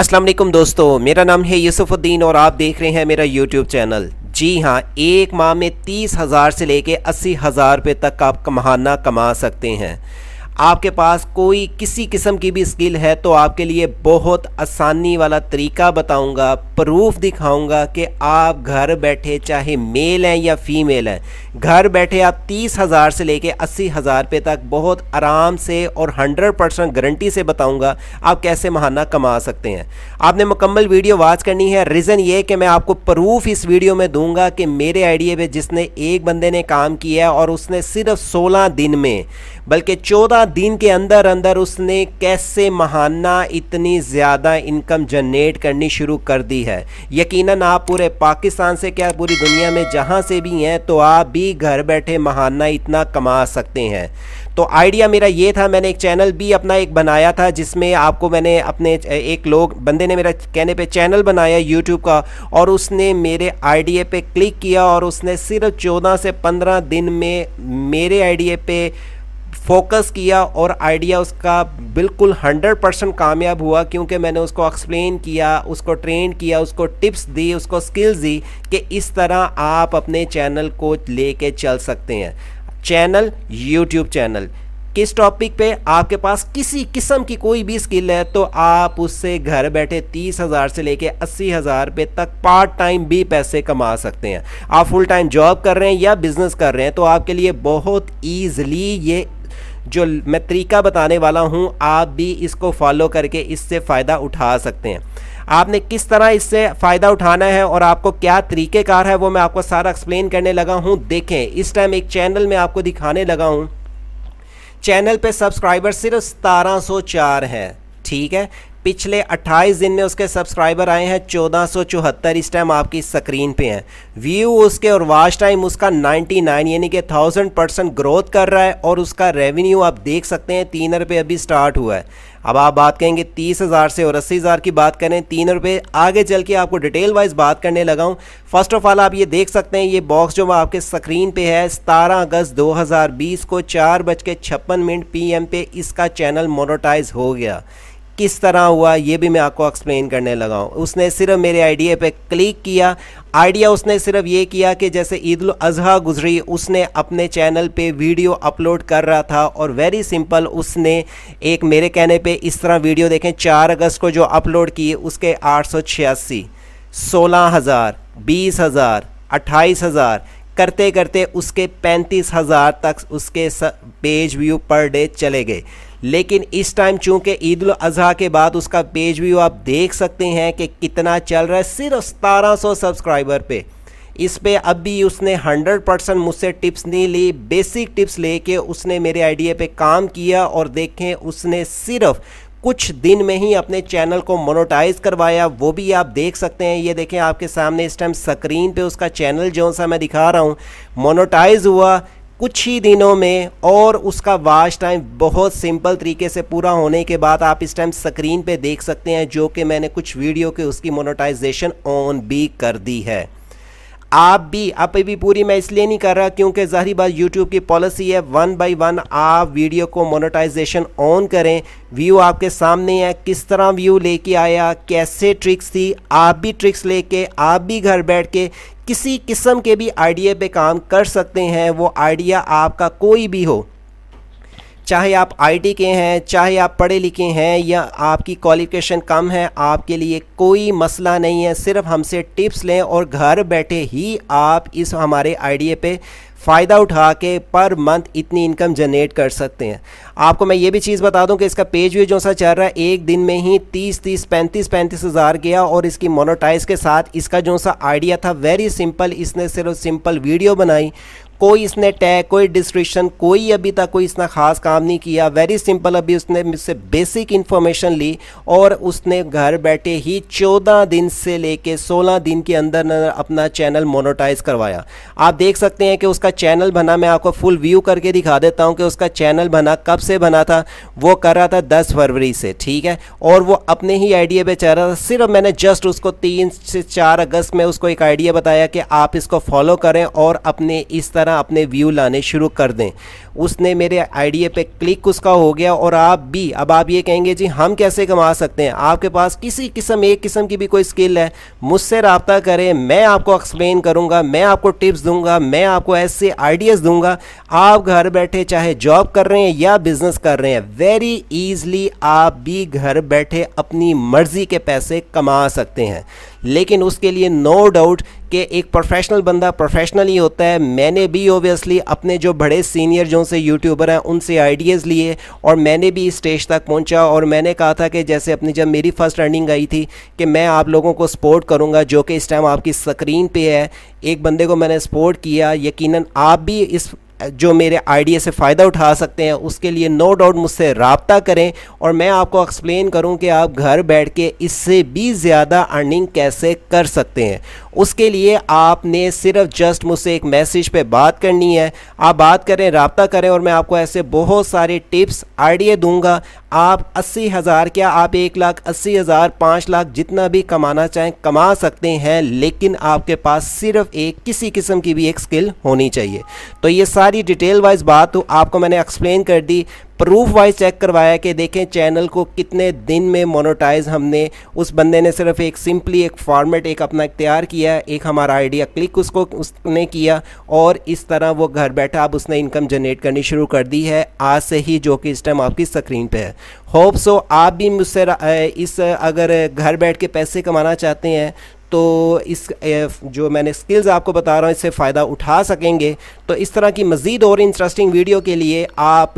अस्सलाम वालेकुम दोस्तों मेरा नाम है यूसुफुद्दीन और आप देख रहे हैं मेरा यूट्यूब चैनल जी हाँ एक माह में तीस हज़ार से लेके अस्सी हज़ार रुपये तक आप कमाना कमा सकते हैं आपके पास कोई किसी किस्म की भी स्किल है तो आपके लिए बहुत आसानी वाला तरीका बताऊंगा प्रूफ दिखाऊंगा कि आप घर बैठे चाहे मेल हैं या फीमेल हैं घर बैठे आप तीस हज़ार से लेके अस्सी हज़ार रुपये तक बहुत आराम से और हंड्रेड परसेंट गारंटी से बताऊंगा आप कैसे महाना कमा सकते हैं आपने मुकम्मल वीडियो वाच करनी है रीज़न ये कि मैं आपको प्रूफ इस वीडियो में दूँगा कि मेरे आइडिए पर जिसने एक बंदे ने काम किया और उसने सिर्फ सोलह दिन में बल्कि चौदह दिन के अंदर अंदर उसने कैसे महाना इतनी ज़्यादा इनकम जनरेट करनी शुरू कर दी है यकीनन आप पूरे पाकिस्तान से क्या पूरी दुनिया में जहाँ से भी हैं तो आप भी घर बैठे महाना इतना कमा सकते हैं तो आइडिया मेरा ये था मैंने एक चैनल भी अपना एक बनाया था जिसमें आपको मैंने अपने एक लोग बंदे ने मेरा कहने पे चैनल बनाया यूट्यूब का और उसने मेरे आइडिया पे क्लिक किया और उसने सिर्फ 14 से 15 दिन में मेरे आइडिया पे फोकस किया और आइडिया उसका बिल्कुल 100 परसेंट कामयाब हुआ क्योंकि मैंने उसको एक्सप्लेन किया उसको ट्रेन किया उसको टिप्स दी उसको स्किल्स दी कि इस तरह आप अपने चैनल को लेके चल सकते हैं चैनल यूट्यूब चैनल किस टॉपिक पे आपके पास किसी किस्म की कोई भी स्किल है तो आप उससे घर बैठे तीस हज़ार से लेके अस्सी हज़ार रुपये तक पार्ट टाइम भी पैसे कमा सकते हैं आप फुल टाइम जॉब कर रहे हैं या बिज़नेस कर रहे हैं तो आपके लिए बहुत ईजली ये जो मैं तरीका बताने वाला हूँ आप भी इसको फॉलो करके इससे फ़ायदा उठा सकते हैं आपने किस तरह इससे फ़ायदा उठाना है और आपको क्या तरीक़ेकार है वो मैं आपको सारा एक्सप्लेन करने लगा हूँ देखें इस टाइम एक चैनल में आपको दिखाने लगा हूँ चैनल पे सब्सक्राइबर सिर्फ सतारह सौ चार हैं ठीक है पिछले 28 दिन में उसके सब्सक्राइबर आए हैं चौदह इस टाइम आपकी स्क्रीन पे हैं व्यू उसके और वाच टाइम उसका 99 यानी कि 1000 परसेंट ग्रोथ कर रहा है और उसका रेवेन्यू आप देख सकते हैं तीन रुपये अभी स्टार्ट हुआ है अब आप बात करेंगे तीस हज़ार से और अस्सी हज़ार की बात करें तीन रुपये आगे चल के आपको डिटेल वाइज बात करने लगा हूँ फर्स्ट ऑफ ऑल आप ये देख सकते हैं ये बॉक्स जो आपके स्क्रीन पे है सतारह अगस्त 2020 को चार बज के छप्पन मिनट पी पे इसका चैनल मोनोटाइज हो गया किस तरह हुआ ये भी मैं आपको एक्सप्लेन करने लगा हूँ उसने सिर्फ मेरे आइडिया पे क्लिक किया आइडिया उसने सिर्फ ये किया कि जैसे ईद अजहा गुजरी उसने अपने चैनल पे वीडियो अपलोड कर रहा था और वेरी सिंपल उसने एक मेरे कहने पे इस तरह वीडियो देखें चार अगस्त को जो अपलोड किए उसके आठ सौ छियासी सोलह हज़ार बीस हज़ार अट्ठाईस हज़ार करते करते उसके पैंतीस हज़ार तक उसके पेज व्यू पर डे चले गए लेकिन इस टाइम चूंकि ईद अजहा के बाद उसका पेज व्यू आप देख सकते हैं कि कितना चल रहा है सिर्फ सतारह सौ सब्सक्राइबर पे इस पे अब भी उसने 100 परसेंट मुझसे टिप्स नहीं ली बेसिक टिप्स लेके उसने मेरे आइडिया पे काम किया और देखें उसने सिर्फ कुछ दिन में ही अपने चैनल को मोनोटाइज करवाया वो भी आप देख सकते हैं ये देखें आपके सामने इस टाइम स्क्रीन पे उसका चैनल जो सा मैं दिखा रहा हूँ मोनोटाइज हुआ कुछ ही दिनों में और उसका वाच टाइम बहुत सिंपल तरीके से पूरा होने के बाद आप इस टाइम स्क्रीन पे देख सकते हैं जो कि मैंने कुछ वीडियो के उसकी मोनोटाइजेशन ऑन भी कर दी है आप भी आप भी पूरी मैं इसलिए नहीं कर रहा क्योंकि जहरी बात यूट्यूब की पॉलिसी है वन बाई वन आप वीडियो को मोनेटाइजेशन ऑन करें व्यू आपके सामने है किस तरह व्यू लेके आया कैसे ट्रिक्स थी आप भी ट्रिक्स लेके आप भी घर बैठ के किसी किस्म के भी आइडिया पे काम कर सकते हैं वो आइडिया आपका कोई भी हो चाहे आप आईटी के हैं चाहे आप पढ़े लिखे हैं या आपकी क्वालिफिकेशन कम है आपके लिए कोई मसला नहीं है सिर्फ हमसे टिप्स लें और घर बैठे ही आप इस हमारे आइडिया पे फ़ायदा उठा के पर मंथ इतनी इनकम जनरेट कर सकते हैं आपको मैं ये भी चीज़ बता दूं कि इसका पेज व्यू जो सा चल रहा है एक दिन में ही 30 30 पैंतीस पैंतीस हज़ार गया और इसकी मोनोटाइज के साथ इसका जो सा आइडिया था वेरी सिंपल इसने सिर्फ सिंपल वीडियो बनाई कोई इसने टैग कोई डिस्क्रिप्शन कोई अभी तक कोई इसने ख़ास काम नहीं किया वेरी सिंपल अभी उसने मुझसे बेसिक इन्फॉर्मेशन ली और उसने घर बैठे ही चौदह दिन से लेके सोलह दिन के अंदर अपना चैनल मोनोटाइज करवाया आप देख सकते हैं कि उसका चैनल बना मैं आपको फुल व्यू करके दिखा देता हूँ कि उसका चैनल बना कब से बना था वो कर रहा था दस फरवरी से ठीक है और वो अपने ही आइडिया पर चाह रहा था सिर्फ मैंने जस्ट उसको तीन से चार अगस्त में उसको एक आइडिया बताया कि आप इसको फॉलो करें और अपने इस तरह करना अपने व्यू लाने शुरू कर दें उसने मेरे आइडिया पे क्लिक उसका हो गया और आप भी अब आप ये कहेंगे जी हम कैसे कमा सकते हैं आपके पास किसी किस्म एक किस्म की भी कोई स्किल है मुझसे रबता करें मैं आपको एक्सप्लेन करूंगा मैं आपको टिप्स दूंगा मैं आपको ऐसे आइडियाज़ दूंगा आप घर बैठे चाहे जॉब कर रहे हैं या बिज़नेस कर रहे हैं वेरी ईजली आप भी घर बैठे अपनी मर्ज़ी के पैसे कमा सकते हैं लेकिन उसके लिए नो no डाउट कि एक प्रोफेशनल बंदा प्रोफेशनल ही होता है मैंने भी ओबियसली अपने जो बड़े सीनियर जो से यूट्यूबर हैं उनसे आइडियाज़ लिए और मैंने भी इस स्टेज तक पहुंचा और मैंने कहा था कि जैसे अपनी जब मेरी फ़र्स्ट रनिंग आई थी कि मैं आप लोगों को सपोर्ट करूँगा जो कि इस टाइम आपकी स्क्रीन पर है एक बंदे को मैंने सपोर्ट किया यकीन आप भी इस जो मेरे आइडिया से फ़ायदा उठा सकते हैं उसके लिए नो डाउट मुझसे रबता करें और मैं आपको एक्सप्लेन करूं कि आप घर बैठ के इससे भी ज़्यादा अर्निंग कैसे कर सकते हैं उसके लिए आपने सिर्फ जस्ट मुझसे एक मैसेज पे बात करनी है आप बात करें रबता करें और मैं आपको ऐसे बहुत सारे टिप्स आइडिया दूंगा आप अस्सी हज़ार क्या आप एक लाख अस्सी हज़ार पाँच लाख जितना भी कमाना चाहें कमा सकते हैं लेकिन आपके पास सिर्फ एक किसी किस्म की भी एक स्किल होनी चाहिए तो ये सारी सारी डिटेल वाइज बात तो आपको मैंने एक्सप्लेन कर दी प्रूफ वाइज चेक करवाया कि देखें चैनल को कितने दिन में मोनोटाइज हमने उस बंदे ने सिर्फ एक सिंपली एक फॉर्मेट एक अपना इख्तियार किया एक हमारा आइडिया क्लिक उसको उसने किया और इस तरह वो घर बैठा अब उसने इनकम जनरेट करनी शुरू कर दी है आज से ही जो कि इस टाइम आपकी स्क्रीन पे है होप सो आप भी मुझसे इस अगर घर बैठ के पैसे कमाना चाहते हैं तो इस जो मैंने स्किल्स आपको बता रहा हूँ इससे फ़ायदा उठा सकेंगे तो इस तरह की मज़ीद और इंटरेस्टिंग वीडियो के लिए आप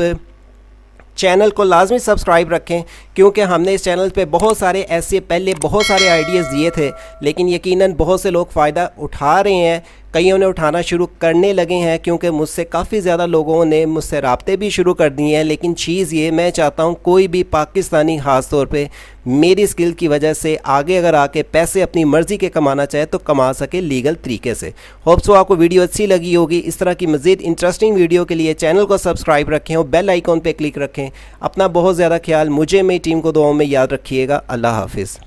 चैनल को लाजमी सब्सक्राइब रखें क्योंकि हमने इस चैनल पे बहुत सारे ऐसे पहले बहुत सारे आइडियाज़ दिए थे लेकिन यकीनन बहुत से लोग फ़ायदा उठा रहे हैं कई उन्हें उठाना शुरू करने लगे हैं क्योंकि मुझसे काफ़ी ज़्यादा लोगों ने मुझसे रबते भी शुरू कर दिए हैं लेकिन चीज़ ये मैं चाहता हूँ कोई भी पाकिस्तानी ख़ास तौर पर मेरी स्किल की वजह से आगे अगर आके पैसे अपनी मर्ज़ी के कमाना चाहे तो कमा सके लीगल तरीके से होप्स वो आपको वीडियो अच्छी लगी होगी इस तरह की मज़ीद इंटरेस्टिंग वीडियो के लिए चैनल को सब्सक्राइब रखें और बेल आइकॉन पर क्लिक रखें अपना बहुत ज़्यादा ख्याल मुझे मेरी टीम को दुआओं में याद रखिएगा अल्लाह हाफिज़